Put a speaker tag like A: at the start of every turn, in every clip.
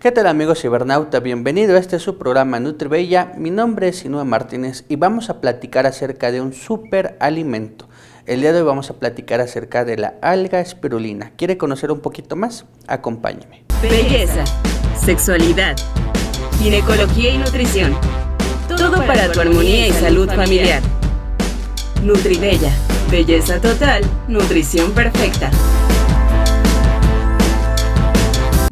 A: ¿Qué tal amigos cibernauta? Bienvenido a este su programa NutriBella. Mi nombre es Inúa Martínez y vamos a platicar acerca de un super alimento. El día de hoy vamos a platicar acerca de la alga espirulina. ¿Quiere conocer un poquito más? Acompáñeme. Belleza, sexualidad, ginecología y nutrición. Todo para tu armonía y salud familiar. NutriBella, belleza total, nutrición perfecta.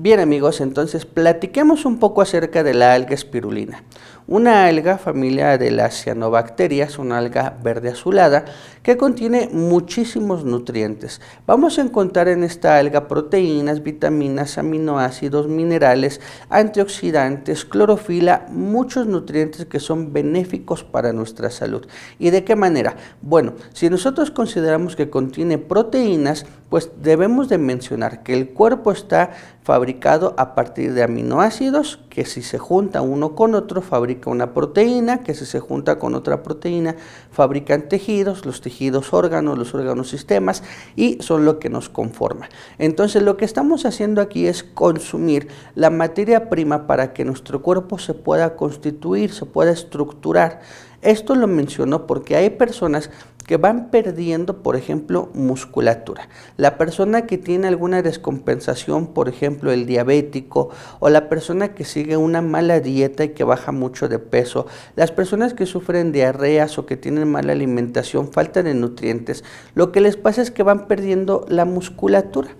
A: Bien amigos, entonces platiquemos un poco acerca de la alga espirulina, una alga familia de las cianobacterias, una alga verde azulada que contiene muchísimos nutrientes. Vamos a encontrar en esta alga proteínas, vitaminas, aminoácidos, minerales, antioxidantes, clorofila, muchos nutrientes que son benéficos para nuestra salud. ¿Y de qué manera? Bueno, si nosotros consideramos que contiene proteínas, pues debemos de mencionar que el cuerpo está fabricado a partir de aminoácidos, que si se junta uno con otro fabrica una proteína, que si se junta con otra proteína fabrican tejidos, los tejidos órganos, los órganos sistemas y son lo que nos conforma. Entonces lo que estamos haciendo aquí es consumir la materia prima para que nuestro cuerpo se pueda constituir, se pueda estructurar. Esto lo menciono porque hay personas que van perdiendo, por ejemplo, musculatura. La persona que tiene alguna descompensación, por ejemplo, el diabético, o la persona que sigue una mala dieta y que baja mucho de peso, las personas que sufren diarreas o que tienen mala alimentación, falta de nutrientes, lo que les pasa es que van perdiendo la musculatura.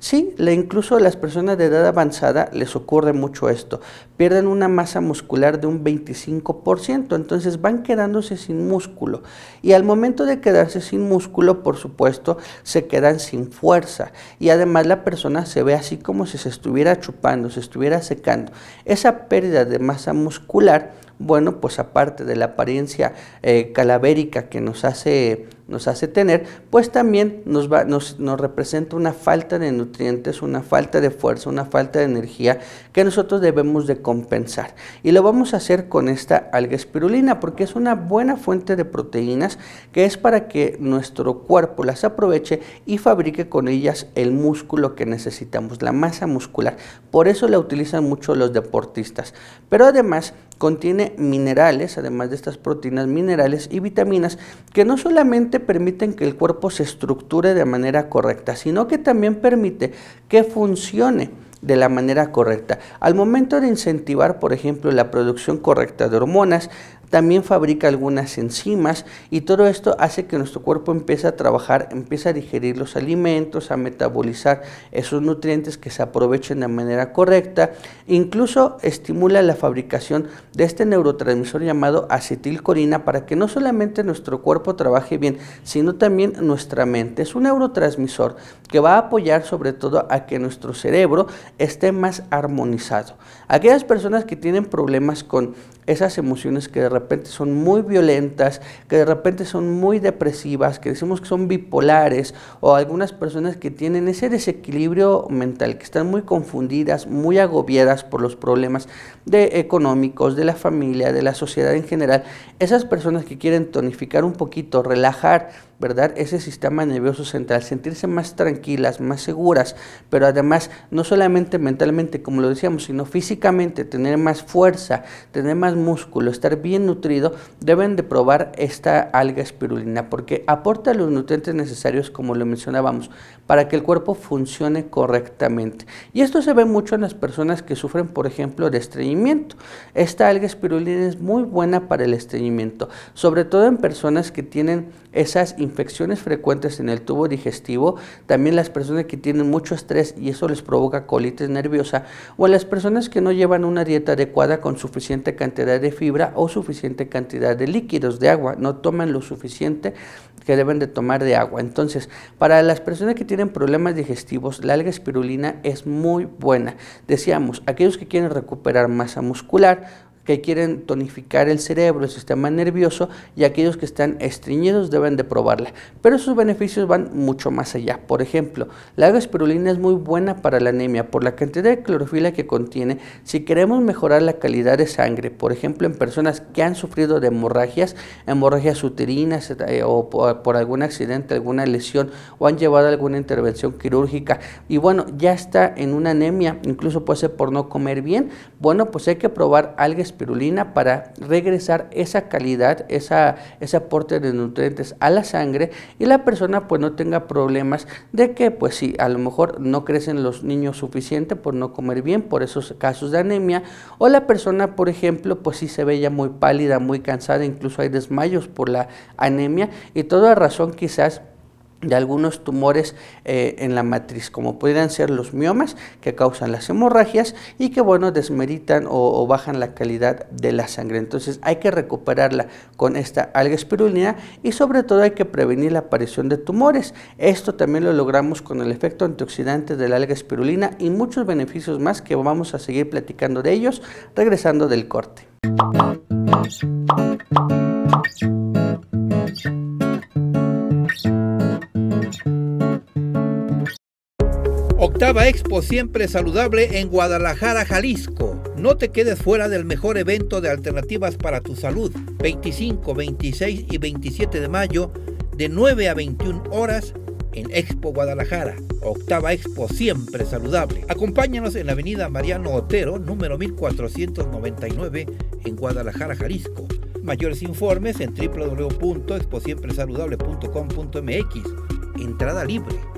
A: Sí, incluso a las personas de edad avanzada les ocurre mucho esto. Pierden una masa muscular de un 25%, entonces van quedándose sin músculo. Y al momento de quedarse sin músculo, por supuesto, se quedan sin fuerza. Y además la persona se ve así como si se estuviera chupando, se estuviera secando. Esa pérdida de masa muscular bueno, pues aparte de la apariencia eh, calavérica que nos hace, nos hace tener, pues también nos, va, nos, nos representa una falta de nutrientes, una falta de fuerza, una falta de energía que nosotros debemos de compensar. Y lo vamos a hacer con esta alga espirulina porque es una buena fuente de proteínas que es para que nuestro cuerpo las aproveche y fabrique con ellas el músculo que necesitamos, la masa muscular. Por eso la utilizan mucho los deportistas. Pero además Contiene minerales, además de estas proteínas, minerales y vitaminas que no solamente permiten que el cuerpo se estructure de manera correcta, sino que también permite que funcione de la manera correcta. Al momento de incentivar, por ejemplo, la producción correcta de hormonas, también fabrica algunas enzimas y todo esto hace que nuestro cuerpo empiece a trabajar, empiece a digerir los alimentos, a metabolizar esos nutrientes que se aprovechen de manera correcta, incluso estimula la fabricación de este neurotransmisor llamado acetilcolina para que no solamente nuestro cuerpo trabaje bien, sino también nuestra mente. Es un neurotransmisor que va a apoyar sobre todo a que nuestro cerebro esté más armonizado. Aquellas personas que tienen problemas con esas emociones que de repente son muy violentas, que de repente son muy depresivas, que decimos que son bipolares o algunas personas que tienen ese desequilibrio mental, que están muy confundidas, muy agobiadas por los problemas de económicos, de la familia, de la sociedad en general, esas personas que quieren tonificar un poquito, relajar, ¿verdad? Ese sistema nervioso central, sentirse más tranquilas, más seguras, pero además no solamente mentalmente, como lo decíamos, sino físicamente, tener más fuerza, tener más músculo, estar bien nutrido, deben de probar esta alga espirulina porque aporta los nutrientes necesarios, como lo mencionábamos, para que el cuerpo funcione correctamente. Y esto se ve mucho en las personas que sufren, por ejemplo, de estreñimiento. Esta alga espirulina es muy buena para el estreñimiento, sobre todo en personas que tienen esas infecciones frecuentes en el tubo digestivo, también las personas que tienen mucho estrés y eso les provoca colitis nerviosa, o las personas que no llevan una dieta adecuada con suficiente cantidad de fibra o suficiente cantidad de líquidos de agua, no toman lo suficiente que deben de tomar de agua. Entonces, para las personas que tienen problemas digestivos, la alga espirulina es muy buena. Decíamos, aquellos que quieren recuperar masa muscular, que quieren tonificar el cerebro, el sistema nervioso y aquellos que están estreñidos deben de probarla. Pero sus beneficios van mucho más allá. Por ejemplo, la espirulina es muy buena para la anemia por la cantidad de clorofila que contiene. Si queremos mejorar la calidad de sangre, por ejemplo, en personas que han sufrido de hemorragias, hemorragias uterinas eh, o por, algún accidente, alguna lesión o han llevado alguna intervención quirúrgica y bueno, ya está en una anemia, incluso puede ser por no comer bien, bueno, pues hay que probar algas espirulina para regresar esa calidad, esa, ese aporte de nutrientes a la sangre y la persona pues no tenga problemas de que pues si a lo mejor no crecen los niños suficiente por no comer bien, por esos casos de anemia, o la persona por ejemplo pues si se ve ya muy pálida, muy cansada, incluso hay desmayos por la anemia y toda razón quizás de algunos tumores eh, en la matriz, como pudieran ser los miomas que causan las hemorragias y que, bueno, desmeritan o, o, bajan la calidad de la sangre. Entonces hay que recuperarla con esta alga espirulina y sobre todo hay que prevenir la aparición de tumores. Esto también lo logramos con el efecto antioxidante de la alga espirulina y muchos beneficios más que vamos a seguir platicando de ellos regresando del corte. Octava Expo Siempre Saludable en Guadalajara, Jalisco. No te quedes fuera del mejor evento de alternativas para tu salud. 25, 26 y 27 de mayo de 9 a 21 horas en Expo Guadalajara, octava Expo siempre saludable. Acompáñanos en la avenida Mariano Otero, número 1499, en Guadalajara, Jalisco. Mayores informes en www.exposiempresaludable.com.mx. Entrada libre.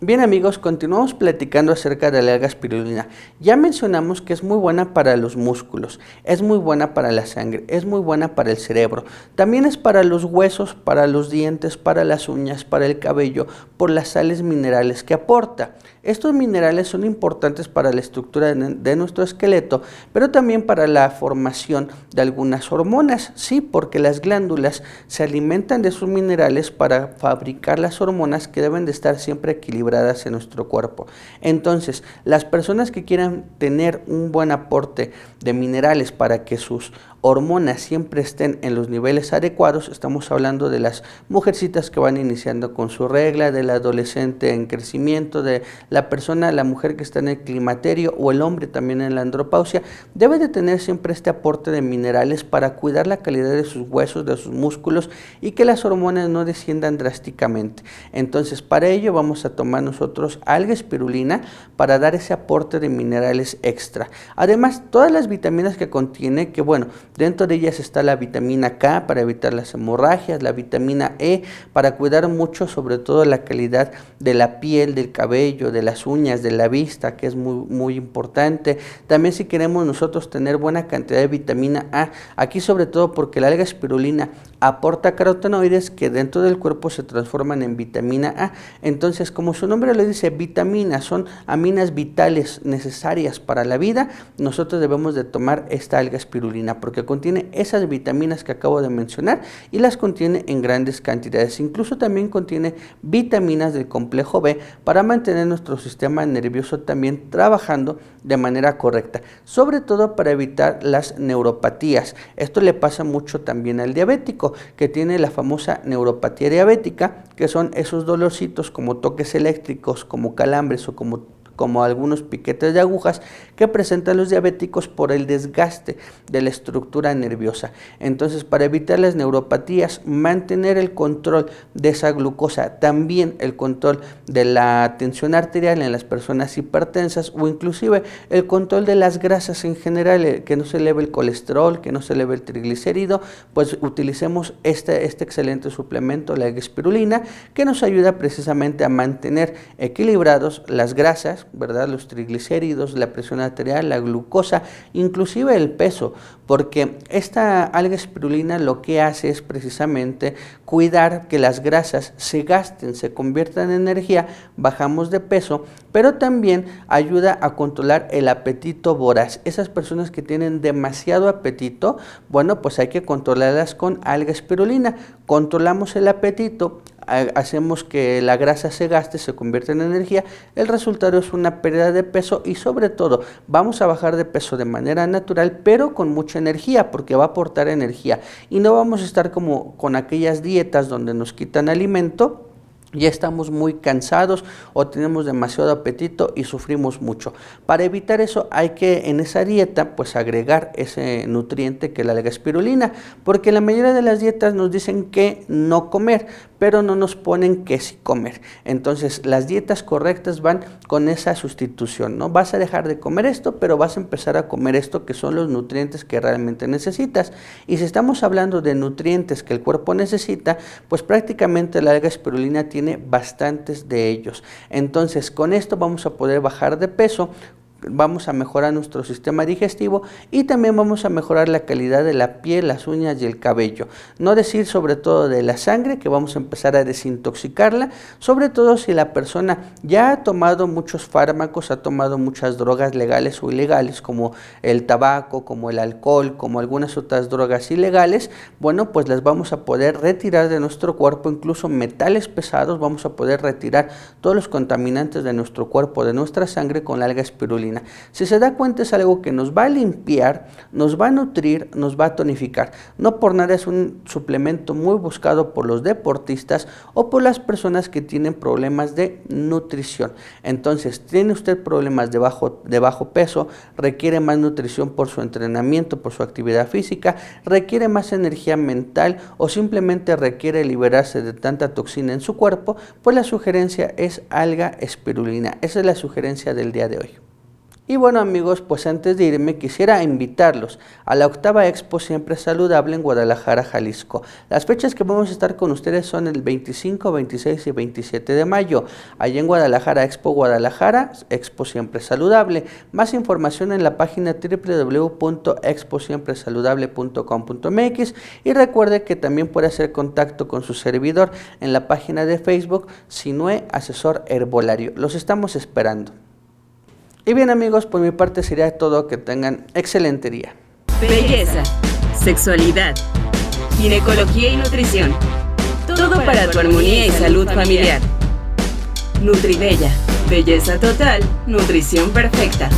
A: Bien amigos, continuamos platicando acerca de la alga espirulina. Ya mencionamos que es muy buena para los músculos, es muy buena para la sangre, es muy buena para el cerebro. También es para los huesos, para los dientes, para las uñas, para el cabello, por las sales minerales que aporta. Estos minerales son importantes para la estructura de nuestro esqueleto, pero también para la formación de algunas hormonas, sí, porque las glándulas se alimentan de sus minerales para fabricar las hormonas que deben de estar siempre equilibradas en nuestro cuerpo. Entonces, las personas que quieran tener un buen aporte de minerales para que sus hormonas siempre estén en los niveles adecuados, estamos hablando de las mujercitas que van iniciando con su regla, del adolescente en crecimiento, de la persona, la mujer que está en el climaterio o el hombre también en la andropausia, debe de tener siempre este aporte de minerales para cuidar la calidad de sus huesos, de sus músculos y que las hormonas no desciendan drásticamente. Entonces, para ello vamos a tomar nosotros alga espirulina para dar ese aporte de minerales extra. Además, todas las vitaminas que contiene, que bueno, Dentro de ellas está la vitamina K para evitar las hemorragias, la vitamina E para cuidar mucho sobre todo la calidad de la piel, del cabello, de las uñas, de la vista, que es muy, muy importante. También si queremos nosotros tener buena cantidad de vitamina A, aquí sobre todo porque la alga espirulina aporta carotenoides que dentro del cuerpo se transforman en vitamina A. Entonces, como su nombre lo dice, vitaminas son aminas vitales necesarias para la vida, nosotros debemos de tomar esta alga espirulina porque contiene esas vitaminas que acabo de mencionar y las contiene en grandes cantidades. Incluso también contiene vitaminas del complejo B para mantener nuestro sistema nervioso también trabajando de manera correcta, sobre todo para evitar las neuropatías. Esto le pasa mucho también al diabético que tiene la famosa neuropatía diabética, que son esos dolorcitos como toques eléctricos, como calambres o como como algunos piquetes de agujas que presentan los diabéticos por el desgaste de la estructura nerviosa. Entonces, para evitar las neuropatías, mantener el control de esa glucosa, también el control de la tensión arterial en las personas hipertensas o inclusive el control de las grasas en general, eh, que no se eleve el colesterol, que no se eleve el triglicérido, pues utilicemos este, este excelente suplemento, la espirulina, que nos ayuda precisamente a mantener equilibrados las grasas, ¿verdad? Los triglicéridos, la presión arterial, la glucosa, inclusive el peso, porque esta alga espirulina lo que hace es precisamente cuidar que las grasas se gasten, se conviertan en energía, bajamos de peso, pero también ayuda a controlar el apetito voraz. Esas personas que tienen demasiado apetito, bueno, pues hay que controlarlas con alga espirulina. Controlamos el apetito, hacemos que la grasa se gaste, se convierta en energía, el resultado es una pérdida de peso y sobre todo vamos a bajar de peso de manera natural pero con mucha energía porque va a aportar energía y no vamos a estar como con aquellas dietas donde nos quitan alimento ya estamos muy cansados o tenemos demasiado apetito y sufrimos mucho. Para evitar eso hay que en esa dieta pues agregar ese nutriente que es la espirulina, porque la mayoría de las dietas nos dicen que no comer, pero no nos ponen que si comer. Entonces, las dietas correctas van con esa sustitución, ¿no? Vas a dejar de comer esto, pero vas a empezar a comer esto que son los nutrientes que realmente necesitas. Y si estamos hablando de nutrientes que el cuerpo necesita, pues prácticamente la alga espirulina tiene bastantes de ellos. Entonces, con esto vamos a poder bajar de peso vamos a mejorar nuestro sistema digestivo y también vamos a mejorar la calidad de la piel, las uñas y el cabello. No decir sobre todo de la sangre, que vamos a empezar a desintoxicarla, sobre todo si la persona ya ha tomado muchos fármacos, ha tomado muchas drogas legales o ilegales, como el tabaco, como el alcohol, como algunas otras drogas ilegales, bueno, pues las vamos a poder retirar de nuestro cuerpo, incluso metales pesados, vamos a poder retirar todos los contaminantes de nuestro cuerpo, de nuestra sangre con la alga espirulina si se da cuenta es algo que nos va a limpiar, nos va a nutrir, nos va a tonificar. No por nada es un suplemento muy buscado por los deportistas o por las personas que tienen problemas de nutrición. Entonces, tiene usted problemas de bajo, de bajo peso, requiere más nutrición por su entrenamiento, por su actividad física, requiere más energía mental o simplemente requiere liberarse de tanta toxina en su cuerpo, pues la sugerencia es alga espirulina. Esa es la sugerencia del día de hoy. Y bueno amigos, pues antes de irme quisiera invitarlos a la octava expo siempre saludable en Guadalajara, Jalisco. Las fechas que vamos a estar con ustedes son el 25, 26 y 27 de mayo. Allí en Guadalajara, Expo Guadalajara, Expo siempre saludable. Más información en la página www.exposiempresaludable.com.mx y recuerde que también puede hacer contacto con su servidor en la página de Facebook Sinue Asesor Herbolario. Los estamos esperando. Y bien amigos, por mi parte sería todo, que tengan excelente día. Belleza, sexualidad, ginecología y nutrición. Todo para tu armonía y salud familiar. Nutribella, belleza total, nutrición perfecta.